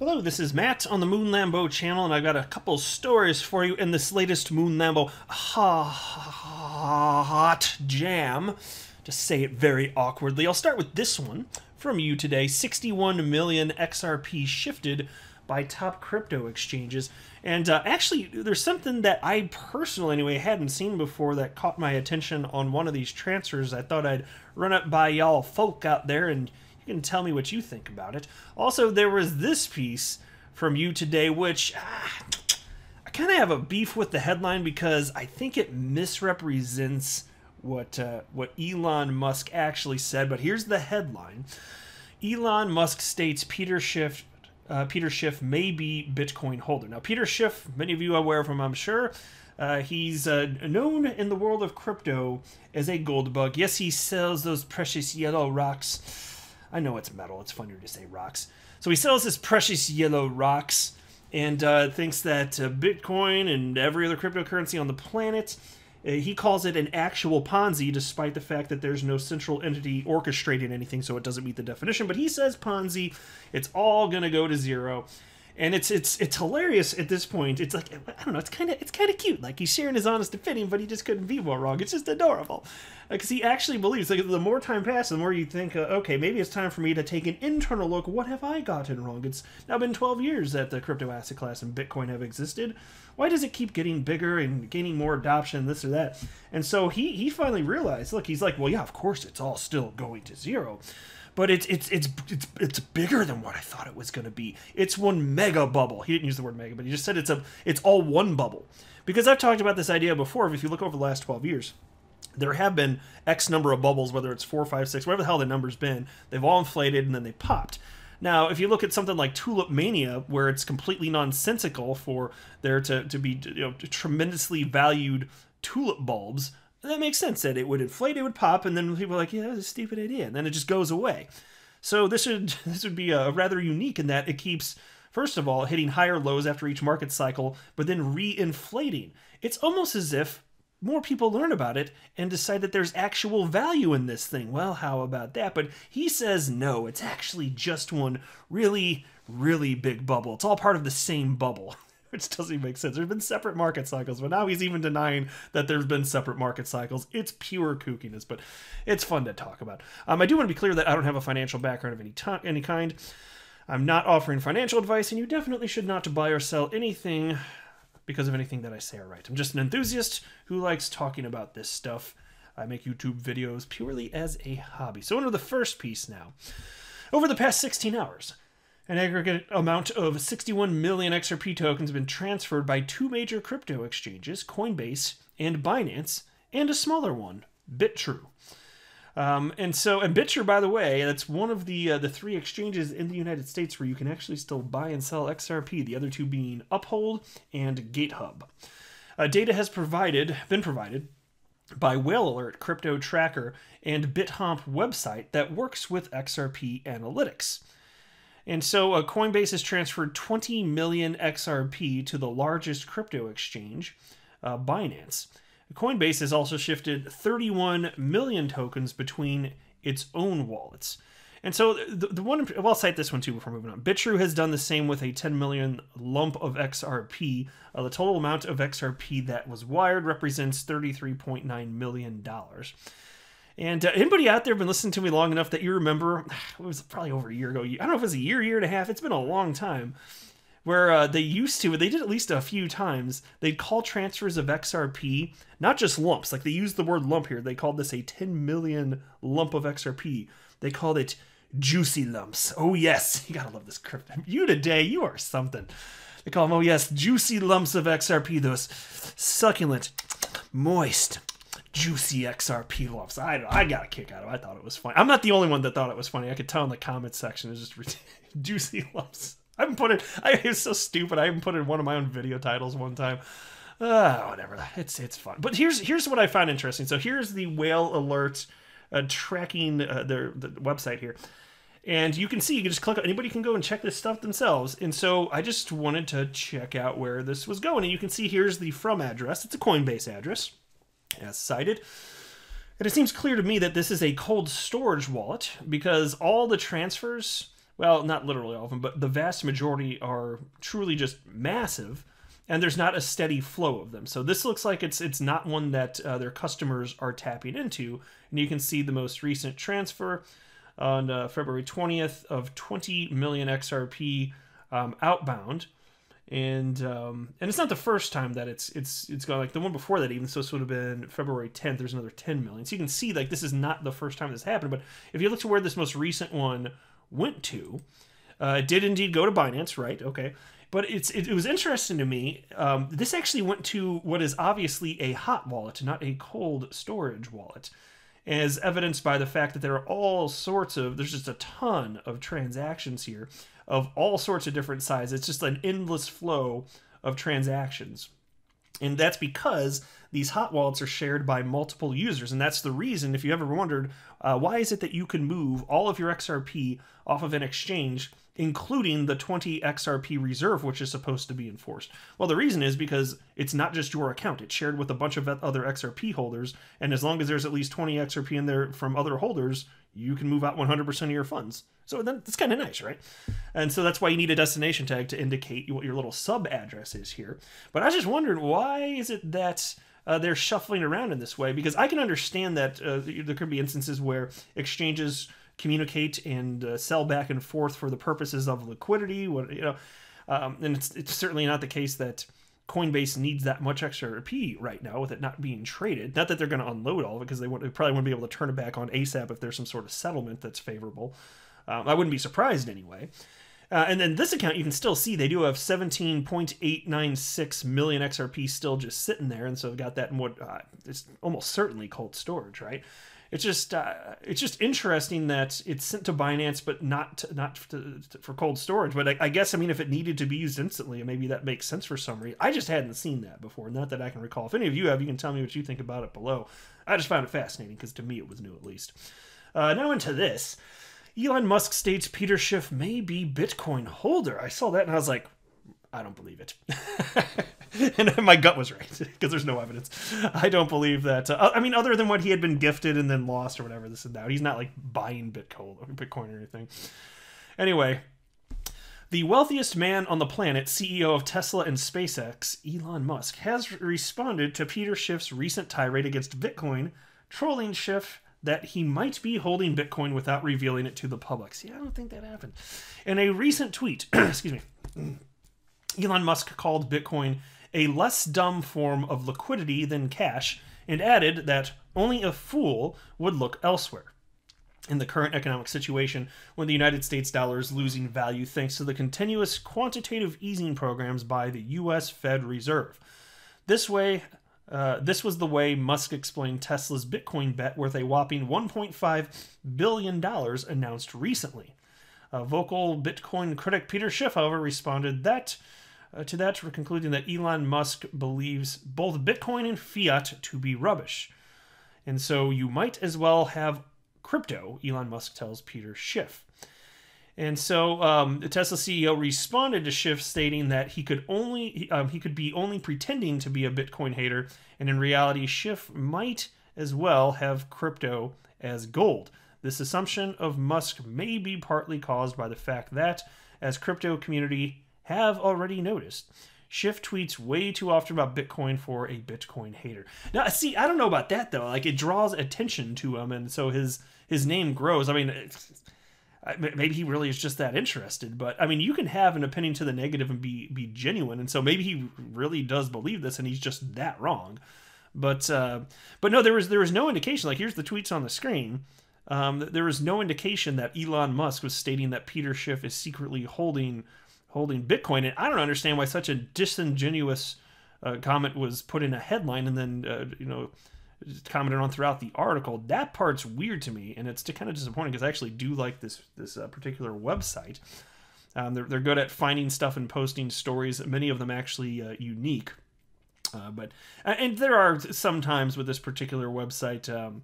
Hello, this is Matt on the Moon Lambo channel, and I've got a couple stories for you in this latest Moon Lambo hot jam. To say it very awkwardly. I'll start with this one from you today 61 million XRP shifted by top crypto exchanges. And uh, actually, there's something that I personally, anyway, hadn't seen before that caught my attention on one of these transfers. I thought I'd run up by y'all folk out there and can tell me what you think about it. Also, there was this piece from you today, which ah, I kind of have a beef with the headline because I think it misrepresents what uh, what Elon Musk actually said. But here's the headline: Elon Musk states Peter Schiff. Uh, Peter Schiff may be Bitcoin holder. Now, Peter Schiff, many of you are aware of him, I'm sure. Uh, he's uh, known in the world of crypto as a gold bug. Yes, he sells those precious yellow rocks I know it's metal. It's funnier to say rocks. So he sells his precious yellow rocks and uh, thinks that uh, Bitcoin and every other cryptocurrency on the planet, uh, he calls it an actual Ponzi, despite the fact that there's no central entity orchestrating anything, so it doesn't meet the definition. But he says Ponzi, it's all going to go to zero and it's it's it's hilarious at this point. It's like I don't know. It's kind of it's kind of cute. Like he's sharing his honest opinion, but he just couldn't be more wrong. It's just adorable because uh, he actually believes. Like the more time passes, the more you think, uh, okay, maybe it's time for me to take an internal look. What have I gotten wrong? It's now been 12 years that the crypto asset class and Bitcoin have existed. Why does it keep getting bigger and gaining more adoption, this or that? And so he he finally realized. Look, he's like, well, yeah, of course, it's all still going to zero but it's it's it's it's it's bigger than what I thought it was going to be. It's one mega bubble. He didn't use the word mega, but he just said it's a it's all one bubble. Because I've talked about this idea before. If you look over the last 12 years, there have been X number of bubbles, whether it's four, five, six, whatever the hell the number's been. They've all inflated and then they popped. Now, if you look at something like Tulip Mania, where it's completely nonsensical for there to, to be you know, tremendously valued tulip bulbs that makes sense that it would inflate, it would pop, and then people are like, yeah, that's a stupid idea. And then it just goes away. So this would this would be a uh, rather unique in that it keeps first of all hitting higher lows after each market cycle, but then re-inflating. It's almost as if more people learn about it and decide that there's actual value in this thing. Well, how about that? But he says no, it's actually just one really, really big bubble. It's all part of the same bubble. which doesn't make sense. There's been separate market cycles, but now he's even denying that there's been separate market cycles. It's pure kookiness, but it's fun to talk about. Um, I do want to be clear that I don't have a financial background of any t- any kind. I'm not offering financial advice, and you definitely should not buy or sell anything because of anything that I say or write. I'm just an enthusiast who likes talking about this stuff. I make YouTube videos purely as a hobby. So, under the first piece now. Over the past 16 hours, an aggregate amount of 61 million XRP tokens have been transferred by two major crypto exchanges, Coinbase and Binance, and a smaller one, BitTrue. Um, and so, and BitTrue, by the way, that's one of the uh, the three exchanges in the United States where you can actually still buy and sell XRP. The other two being Uphold and GateHub. Uh, data has provided been provided by Whale Alert Crypto Tracker and BitHomp website that works with XRP analytics. And so uh, Coinbase has transferred 20 million XRP to the largest crypto exchange, uh, Binance. Coinbase has also shifted 31 million tokens between its own wallets. And so the, the one, well, I'll cite this one too before moving on. Bitru has done the same with a 10 million lump of XRP. Uh, the total amount of XRP that was wired represents $33.9 million. And uh, anybody out there been listening to me long enough that you remember? It was probably over a year ago. I don't know if it was a year, year and a half. It's been a long time. Where uh, they used to, they did at least a few times. They'd call transfers of XRP not just lumps. Like they used the word lump here. They called this a 10 million lump of XRP. They called it juicy lumps. Oh yes, you gotta love this crypto. You today, you are something. They call them, oh yes, juicy lumps of XRP. Those succulent, moist, juicy XRP loves. I I got a kick out of. it. I thought it was funny. I'm not the only one that thought it was funny. I could tell in the comments section it's just juicy loves. I haven't put it. I it was so stupid. I even put in one of my own video titles one time. Uh, whatever. It's it's fun. But here's here's what I found interesting. So here's the whale alert uh, tracking uh, their the website here. And you can see, you can just click. Anybody can go and check this stuff themselves. And so I just wanted to check out where this was going. And you can see here's the from address. It's a Coinbase address as cited. And it seems clear to me that this is a cold storage wallet because all the transfers, well, not literally all of them, but the vast majority are truly just massive and there's not a steady flow of them. So this looks like it's it's not one that uh, their customers are tapping into. And you can see the most recent transfer on uh, February 20th of 20 million XRP um, outbound and um, and it's not the first time that it's it's it's gone like the one before that even so this would have been February 10th there's another 10 million so you can see like this is not the first time this happened but if you look to where this most recent one went to uh, it did indeed go to Binance right okay but it's it, it was interesting to me um, this actually went to what is obviously a hot wallet not a cold storage wallet as evidenced by the fact that there are all sorts of, there's just a ton of transactions here of all sorts of different sizes. It's just an endless flow of transactions. And that's because these hot wallets are shared by multiple users. And that's the reason, if you ever wondered, uh, why is it that you can move all of your XRP off of an exchange including the 20 XRP reserve, which is supposed to be enforced. Well, the reason is because it's not just your account, it's shared with a bunch of other XRP holders. And as long as there's at least 20 XRP in there from other holders, you can move out 100% of your funds. So then that's kind of nice, right? And so that's why you need a destination tag to indicate what your little sub address is here. But I was just wondering, why is it that uh, they're shuffling around in this way? Because I can understand that uh, there could be instances where exchanges communicate and uh, sell back and forth for the purposes of liquidity. What you know, um, and it's it's certainly not the case that Coinbase needs that much XRP right now with it not being traded. Not that they're going to unload all of it because they, they probably wouldn't be able to turn it back on ASAP if there's some sort of settlement that's favorable. Um, I wouldn't be surprised anyway. Uh, and then this account, you can still see they do have 17.896 million XRP still just sitting there. And so they've got that more, uh, it's almost certainly cold storage, right? it's just uh, it's just interesting that it's sent to Binance, but not to, not to, to, for cold storage. But I, I, guess I mean, if it needed to be used instantly, maybe that makes sense for some reason. I just hadn't seen that before. Not that I can recall. If any of you have, you can tell me what you think about it below. I just found it fascinating because to me it was new at least. Uh, now into this, Elon Musk states Peter Schiff may be Bitcoin holder. I saw that and I was like, I don't believe it. and my gut was right because there's no evidence. I don't believe that. Uh, I mean, other than what he had been gifted and then lost or whatever this and that. He's not like buying Bitcoin, Bitcoin or anything. Anyway, the wealthiest man on the planet, CEO of Tesla and SpaceX, Elon Musk, has responded to Peter Schiff's recent tirade against Bitcoin, trolling Schiff that he might be holding Bitcoin without revealing it to the public. See, I don't think that happened. In a recent tweet, excuse me, Elon Musk called Bitcoin a less dumb form of liquidity than cash, and added that only a fool would look elsewhere. In the current economic situation, when the United States dollar is losing value thanks to the continuous quantitative easing programs by the U.S. Fed Reserve. This way, uh, this was the way Musk explained Tesla's Bitcoin bet worth a whopping $1.5 billion announced recently. vocal Bitcoin critic Peter Schiff, however, responded that uh, to that, we're concluding that Elon Musk believes both Bitcoin and fiat to be rubbish. And so you might as well have crypto, Elon Musk tells Peter Schiff. And so um, the Tesla CEO responded to Schiff, stating that he could only um, he could be only pretending to be a Bitcoin hater, and in reality, Schiff might as well have crypto as gold. This assumption of Musk may be partly caused by the fact that, as crypto community have already noticed. Schiff tweets way too often about Bitcoin for a Bitcoin hater. Now, see, I don't know about that though. Like, it draws attention to him, and so his his name grows. I mean, maybe he really is just that interested. But I mean, you can have an opinion to the negative and be be genuine, and so maybe he really does believe this, and he's just that wrong. But uh, but no, there was there was no indication. Like, here's the tweets on the screen. Um, there was no indication that Elon Musk was stating that Peter Schiff is secretly holding holding Bitcoin. And I don't understand why such a disingenuous uh, comment was put in a headline and then, uh, you know, commented on throughout the article. That part's weird to me, and it's kind of disappointing because I actually do like this this uh, particular website. Um, they're, they're good at finding stuff and posting stories, many of them actually uh, unique. Uh, but and there are sometimes with this particular website um,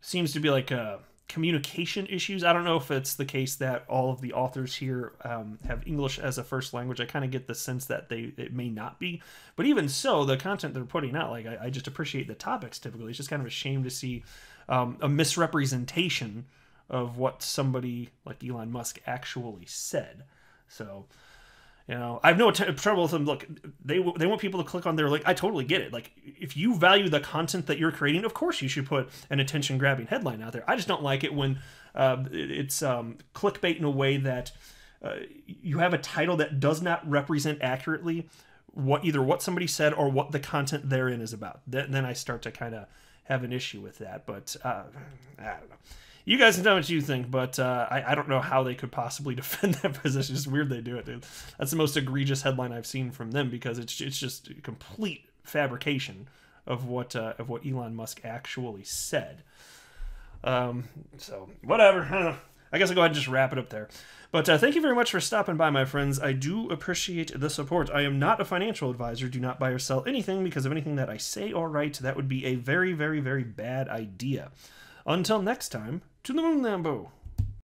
seems to be like a communication issues. I don't know if it's the case that all of the authors here um, have English as a first language. I kind of get the sense that they it may not be, but even so, the content they're putting out, like I, I just appreciate the topics. Typically, it's just kind of a shame to see um, a misrepresentation of what somebody like Elon Musk actually said. So. You know, I have no t- trouble with them. Look, they w- they want people to click on their link. I totally get it. Like, if you value the content that you're creating, of course you should put an attention grabbing headline out there. I just don't like it when uh, it's um, clickbait in a way that uh, you have a title that does not represent accurately what either what somebody said or what the content therein is about. Th- then I start to kind of have an issue with that. But uh, I don't know you guys can tell me what you think, but uh, I, I don't know how they could possibly defend that position. It's weird they do it, dude. That's the most egregious headline I've seen from them because it's it's just complete fabrication of what uh, of what Elon Musk actually said. Um, so whatever. I guess I'll go ahead and just wrap it up there. But uh, thank you very much for stopping by, my friends. I do appreciate the support. I am not a financial advisor. Do not buy or sell anything because of anything that I say or write. That would be a very, very, very bad idea. Until next time, to the moon, Lambo!